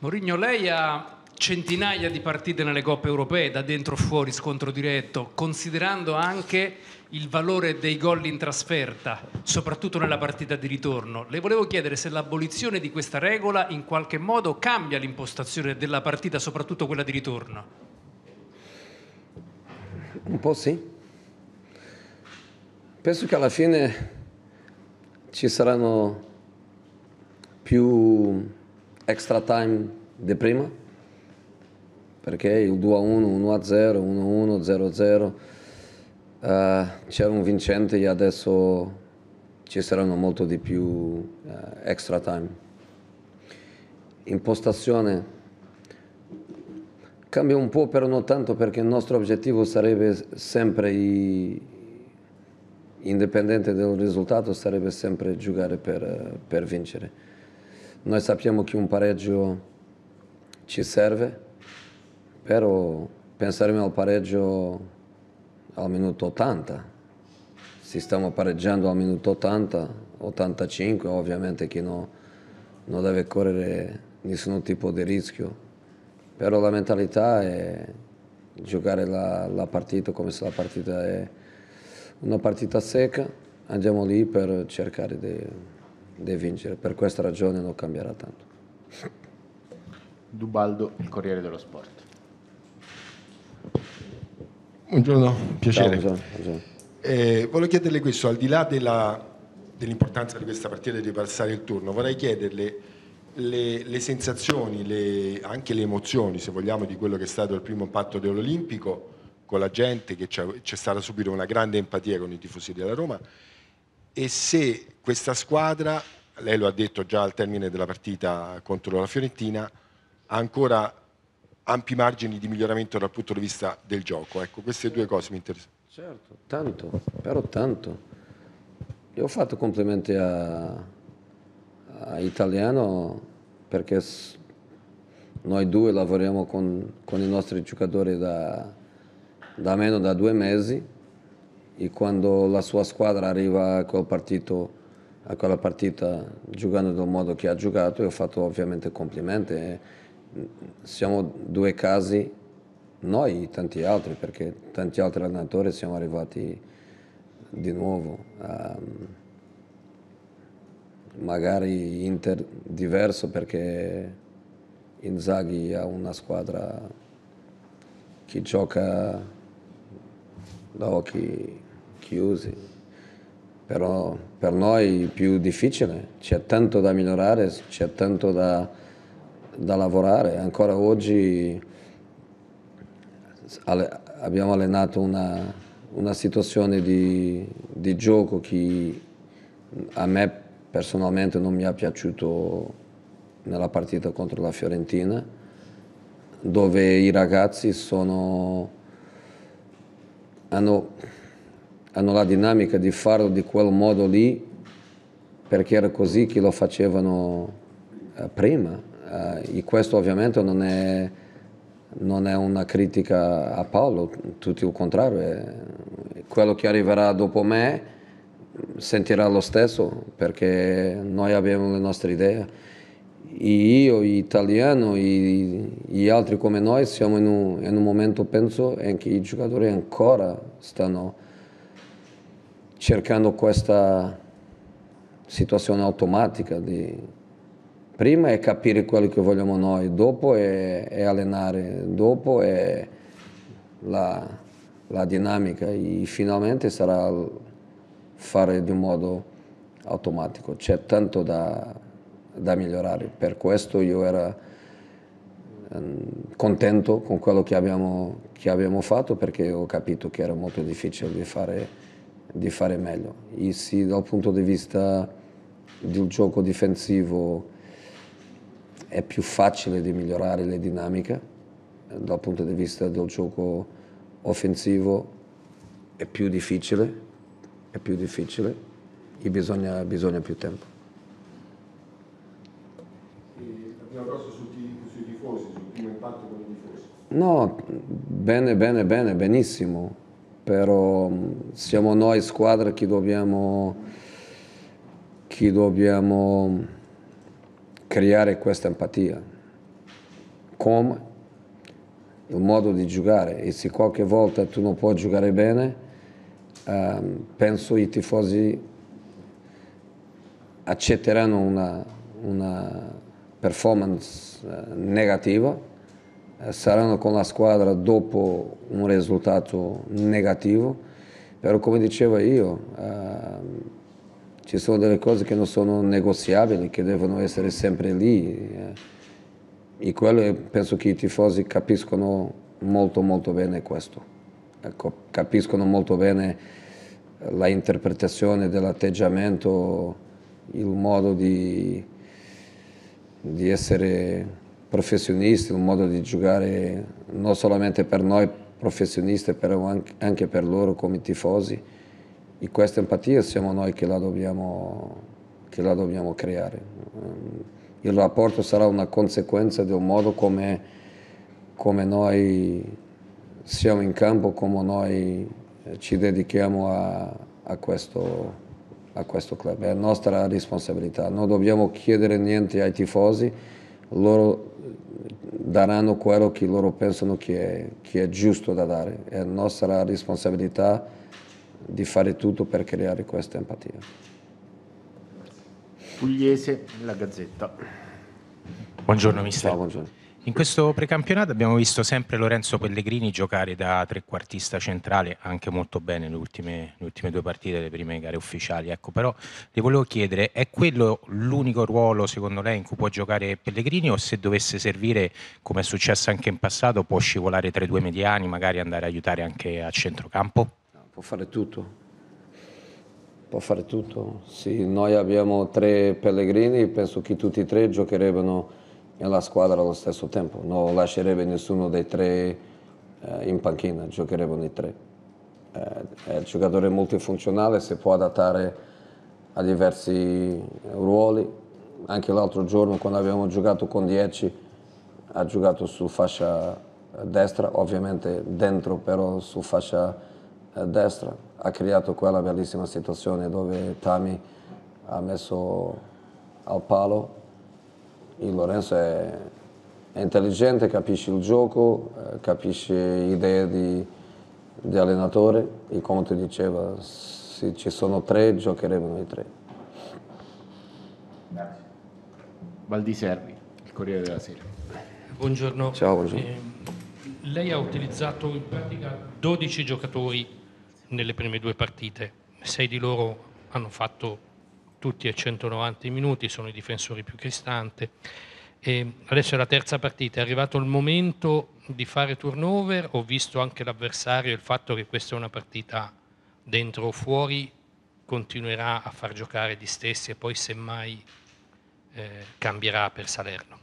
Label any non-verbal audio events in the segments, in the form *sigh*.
Mourinho, lei ha centinaia di partite nelle coppe europee, da dentro o fuori, scontro diretto, considerando anche il valore dei gol in trasferta, soprattutto nella partita di ritorno. Le volevo chiedere se l'abolizione di questa regola in qualche modo cambia l'impostazione della partita, soprattutto quella di ritorno. Un po' sì. Penso che alla fine ci saranno più extra time di prima, perché il 2-1, 1-0, 1-1, 0-0, uh, c'era un vincente e adesso ci saranno molto di più uh, extra time. Impostazione cambia un po' però non tanto perché il nostro obiettivo sarebbe sempre i, indipendente dal risultato sarebbe sempre giocare per, per vincere. Noi sappiamo che un pareggio ci serve, però penseremo al pareggio al minuto 80. Se stiamo pareggiando al minuto 80, 85, ovviamente che no, non deve correre nessun tipo di rischio. Però la mentalità è giocare la, la partita come se la partita è una partita secca, andiamo lì per cercare di deve vincere, per questa ragione non cambierà tanto. Dubaldo, il Corriere dello Sport. Buongiorno, piacere. Ciao, buongiorno. Eh, volevo chiederle questo, al di là della, dell'importanza di questa partita e di passare il turno, vorrei chiederle le, le sensazioni, le, anche le emozioni, se vogliamo, di quello che è stato il primo impatto dell'Olimpico con la gente, che c'è, c'è stata subito una grande empatia con i tifosi della Roma e se questa squadra, lei lo ha detto già al termine della partita contro la Fiorentina, ha ancora ampi margini di miglioramento dal punto di vista del gioco. Ecco, queste due cose mi interessano. Certo, tanto, però tanto. Io ho fatto complimenti a, a Italiano perché noi due lavoriamo con, con i nostri giocatori da, da meno da due mesi e quando la sua squadra arriva a, quel partito, a quella partita giocando del modo che ha giocato, io ho fatto ovviamente complimenti. Eh. Siamo due casi, noi e tanti altri, perché tanti altri allenatori siamo arrivati di nuovo. A, mm, magari Inter diverso perché Inzaghi ha una squadra che gioca da occhi chiusi, però per noi più difficile, c'è tanto da migliorare, c'è tanto da, da, lavorare, ancora oggi abbiamo allenato una, una situazione di, di gioco che a me personalmente non mi è piaciuto nella partita contro la Fiorentina, dove i ragazzi sono, hanno hanno la dinamica di farlo di quel modo lì perché era così che lo facevano eh, prima eh, e questo ovviamente non è, non è, una critica a Paolo, tutto il contrario, è, eh. quello che arriverà dopo me sentirà lo stesso perché noi abbiamo le nostre idee. E io, italiano, e gli altri come noi siamo in un, in un momento, penso, in cui i giocatori ancora stanno cercando questa situazione automatica di prima è capire quello che vogliamo noi, dopo è, è allenare, dopo è la, la, dinamica e finalmente sarà fare di modo automatico. C'è tanto da, da migliorare, per questo io ero ehm, contento con quello che abbiamo, che abbiamo fatto perché ho capito che era molto difficile di fare di fare meglio. Isi dal punto di vista del gioco difensivo è più facile di migliorare le dinamiche, dal punto di vista del gioco offensivo è più difficile, è più difficile e bisogna, bisogna più tempo. sui tifosi, sul primo impatto con i tifosi? No, bene, bene, bene, benissimo però mm, siamo noi squadra che dobbiamo, che dobbiamo mm, creare questa empatia. Come? Il modo di giocare e se qualche volta tu non puoi giocare bene, eh, penso i tifosi accetteranno una, una performance eh, negativa eh, saranno con la squadra dopo un risultato negativo, però come dicevo io, eh, ci sono delle cose che non sono negoziabili, che devono essere sempre lì eh, e quello penso che i tifosi capiscono molto molto bene questo, ecco, capiscono molto bene la interpretazione dell'atteggiamento, il modo di, di essere professionisti, un modo di giocare non solamente per noi professionisti, ma anche per loro come tifosi. E questa empatia siamo noi che la dobbiamo, che la dobbiamo creare. Ehm, il rapporto sarà una conseguenza del modo come, come noi siamo in campo, come noi ci dedichiamo a, a questo a questo club, è nostra responsabilità, non dobbiamo chiedere niente ai tifosi, loro daranno quello che loro pensano che è, che è giusto da dare. È nostra responsabilità di fare tutto per creare questa empatia. Pugliese, La Gazzetta. Buongiorno mister. Ciao, buongiorno. In questo precampionato abbiamo visto sempre Lorenzo Pellegrini giocare da trequartista centrale, anche molto bene le ultime, le ultime due partite, le prime gare ufficiali. Ecco, però le volevo chiedere, è quello l'unico ruolo secondo lei in cui può giocare Pellegrini o se dovesse servire, come è successo anche in passato, può scivolare tra i due mediani, magari andare a aiutare anche a centrocampo? No, può fare tutto. Può fare tutto. Sì, noi abbiamo tre Pellegrini, penso che tutti e tre giocherebbero e la squadra allo stesso tempo, non lascerebbe nessuno dei tre eh, in panchina, giocherebbero i tre. Eh, è un giocatore multifunzionale, si può adattare a diversi ruoli. Anche l'altro giorno quando abbiamo giocato con 10 ha giocato su fascia eh, destra, ovviamente dentro però su fascia eh, destra. Ha creato quella bellissima situazione dove Tami ha messo al palo il Lorenzo è, è intelligente, capisce il gioco, eh, capisce idee di, di allenatore e come tu diceva, se ci sono tre giocheremo noi tre. Grazie. Valdiservi, il Corriere della Sera. Buongiorno. Ciao, buongiorno. Eh, lei ha utilizzato in pratica 12 giocatori nelle prime due partite, sei di loro hanno fatto tutti e 190 minuti, sono i difensori più cristante. E adesso è la terza partita, è arrivato il momento di fare turnover, ho visto anche l'avversario il fatto che questa è una partita dentro o fuori, continuerà a far giocare gli stessi e poi semmai eh, cambierà per Salerno.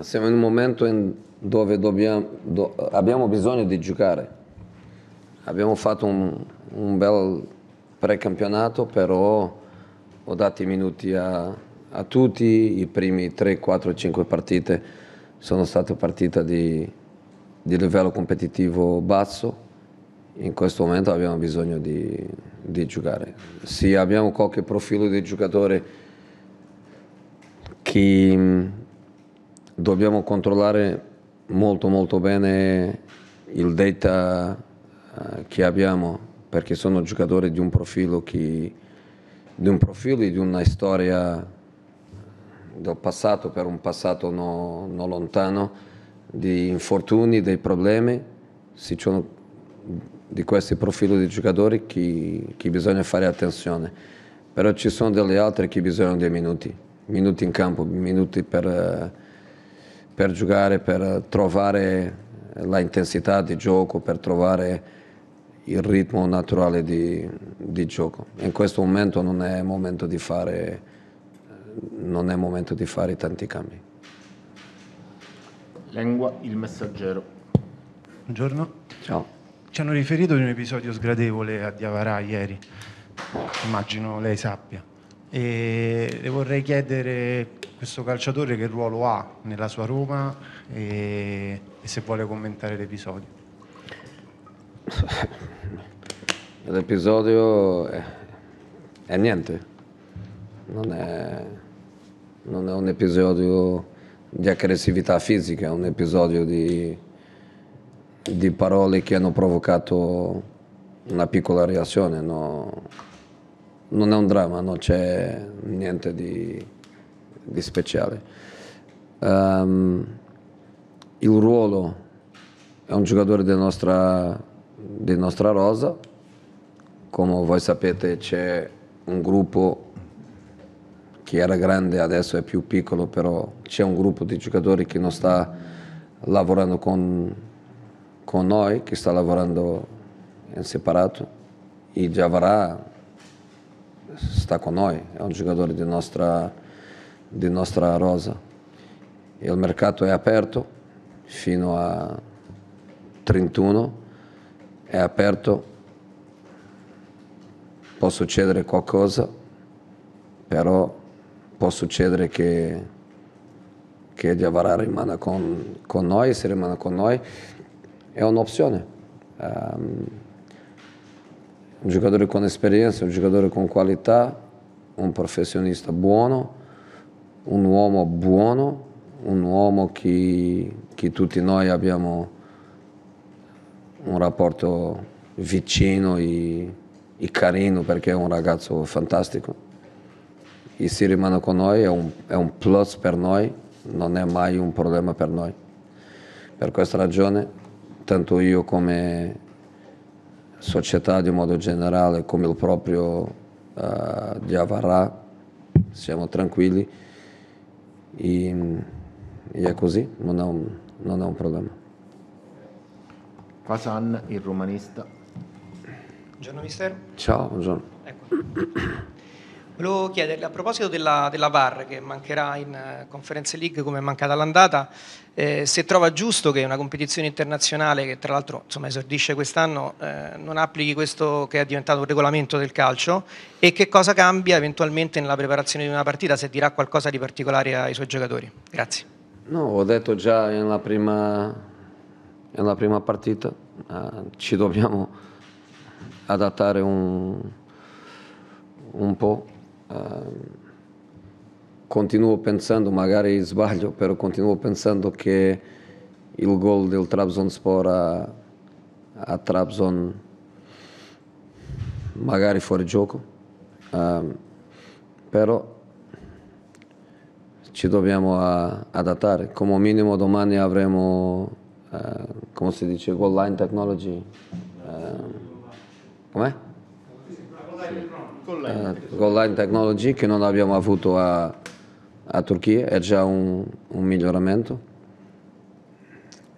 Siamo in un momento in dove dobbiamo, do, abbiamo bisogno di giocare, abbiamo fatto un, un bel precampionato, però ho dato i minuti a, a tutti, i primi 3, 4, 5 partite sono state partite di, di livello competitivo basso, in questo momento abbiamo bisogno di, di giocare. Se abbiamo qualche profilo di giocatore che mm, dobbiamo controllare molto molto bene il data eh, che abbiamo perché sono giocatori di un profilo, che, di, un profilo e di una storia del passato, per un passato non no lontano, di infortuni, dei problemi, Ci sono di questi profili di giocatori che, che bisogna fare attenzione, però ci sono delle altre che bisogna dei minuti, minuti in campo, minuti per, per giocare, per trovare l'intensità di gioco, per trovare il ritmo naturale di, di, gioco. In questo momento non è momento di fare, momento di fare tanti cambi. Lengua il messaggero. Buongiorno. Ciao. Ci hanno riferito di un episodio sgradevole a Diavarà ieri, immagino lei sappia. E le vorrei chiedere questo calciatore che ruolo ha nella sua Roma e, e se vuole commentare l'episodio. *laughs* l'episodio è, è, niente, non è, non è, un episodio di aggressività fisica, è un episodio di, di parole che hanno provocato una piccola reazione, no, non è un dramma, non c'è niente di, di speciale. Um, il ruolo è un giocatore della nostra di nostra rosa. Come voi sapete c'è un gruppo che era grande, adesso è più piccolo, però c'è un gruppo di giocatori che non sta lavorando con, con noi, che sta lavorando in separato. E Giavarà sta con noi, è un giocatore di nostra, di nostra rosa. Il mercato è aperto fino a 31 è aperto, può succedere qualcosa, però può succedere che, che Diavara rimane con, con, noi, se rimane con noi è un'opzione. Um, un giocatore con esperienza, un giocatore con qualità, un professionista buono, un uomo buono, un uomo che, che tutti noi abbiamo un rapporto vicino e, e, carino perché è un ragazzo fantastico. E se rimane con noi è un, è un plus per noi, non è mai un problema per noi. Per questa ragione, tanto io come società di modo generale, come il proprio uh, di siamo tranquilli e, e è così, non è un, non è un problema. Fasan, il romanista. Buongiorno mister. Ciao, buongiorno. Ecco. Volevo chiederle a proposito della, della, VAR che mancherà in eh, Conference League come è mancata l'andata, eh, se trova giusto che una competizione internazionale che tra l'altro insomma, esordisce quest'anno eh, non applichi questo che è diventato un regolamento del calcio e che cosa cambia eventualmente nella preparazione di una partita, se dirà qualcosa di particolare ai suoi giocatori. Grazie. No, ho detto già nella prima è la prima partita, eh, ci dobbiamo adattare un, un po'. Eh, continuo pensando, magari sbaglio, però continuo pensando che il gol del Trabzonspor a, a Trabzon magari fuori gioco, um, però ci dobbiamo adattare. Come minimo domani avremo uh, come si dice, goal line technology. Uh, com'è? Uh, goal line technology che non abbiamo avuto a, a Turchia, è già un, un miglioramento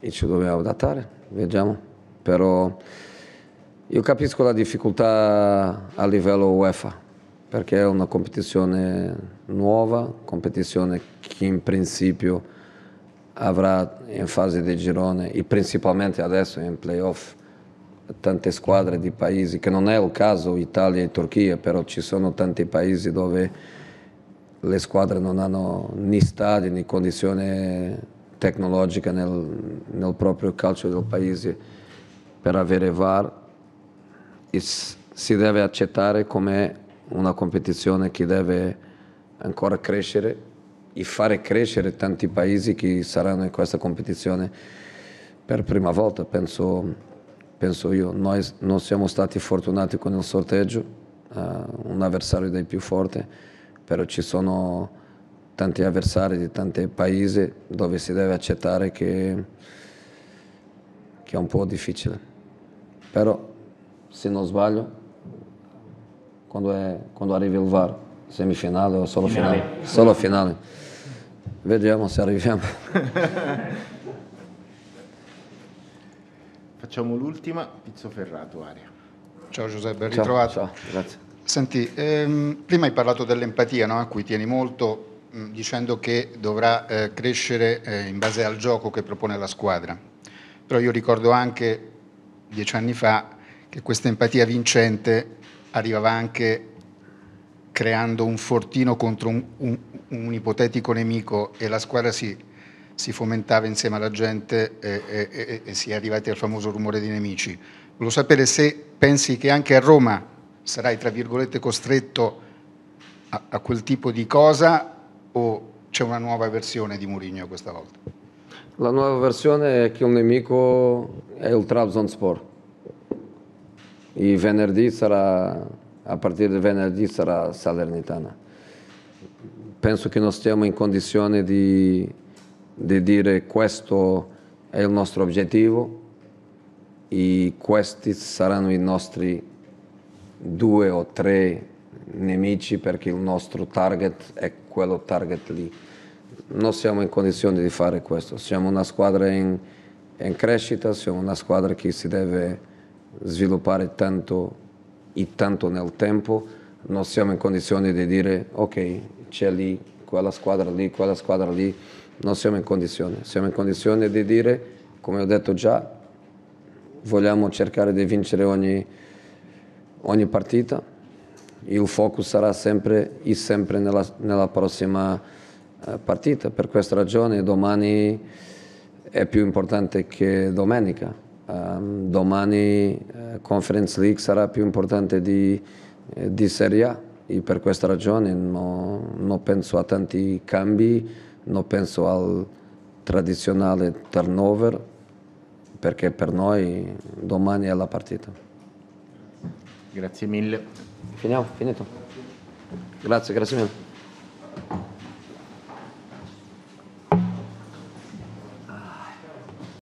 e ci dobbiamo adattare, vediamo. Però io capisco la difficoltà a livello UEFA, perché è una competizione nuova, competizione che in principio avrà in fase di girone e principalmente adesso in playoff tante squadre di paesi che non è il caso Italia e Turchia però ci sono tanti paesi dove le squadre non hanno né stadi né condizioni tecnologiche nel, nel proprio calcio del paese per avere VAR e si deve accettare come una competizione che deve ancora crescere e fare crescere tanti paesi che saranno in questa competizione per prima volta, penso, penso io. Noi non siamo stati fortunati con il sorteggio, uh, un avversario dei più forti, però ci sono tanti avversari di tanti paesi dove si deve accettare che, che è un po' difficile. Però, se non sbaglio, quando, è, quando arrivi il VAR, semifinale o solo finale. finale. Solo finale. Vediamo se arriviamo. *laughs* Facciamo l'ultima, Pizzo Ferrato, Aria. Ciao Giuseppe, ben ritrovato. ciao, grazie. Senti, ehm, prima hai parlato dell'empatia, no? a cui tieni molto, mh, mm, dicendo che dovrà eh, crescere eh, in base al gioco che propone la squadra. Però io ricordo anche dieci anni fa che questa empatia vincente arrivava anche creando un fortino contro un, un, un ipotetico nemico e la squadra si, si fomentava insieme alla gente e, e, e, e si è arrivati al famoso rumore di nemici. Volevo sapere se pensi che anche a Roma sarai, tra virgolette, costretto a, a quel tipo di cosa o c'è una nuova versione di Mourinho questa volta? La nuova versione è che il nemico è il Trabzonspor. E venerdì sarà a partire da venerdì sarà Salernitana. Penso che non stiamo in condizione di, di dire questo è il nostro obiettivo e questi saranno i nostri due o tre nemici perché il nostro target è quello target lì. Non siamo in condizione di fare questo, siamo una squadra in, in crescita, siamo una squadra che si deve sviluppare tanto e tanto nel tempo, non siamo in condizione di dire ok, c'è lì, quella squadra lì, quella squadra lì, non siamo in condizione, siamo in condizione di dire, come ho detto già, vogliamo cercare di vincere ogni, ogni partita, il focus sarà sempre e sempre nella, nella prossima eh, partita, per questa ragione domani è più importante che domenica. Um, domani eh, Conference League sarà più importante di, eh, di Serie A e per questa ragione non no penso a tanti cambi, non penso al tradizionale turnover perché per noi domani è la partita. Grazie mille. Finiamo, finito. Grazie, grazie mille.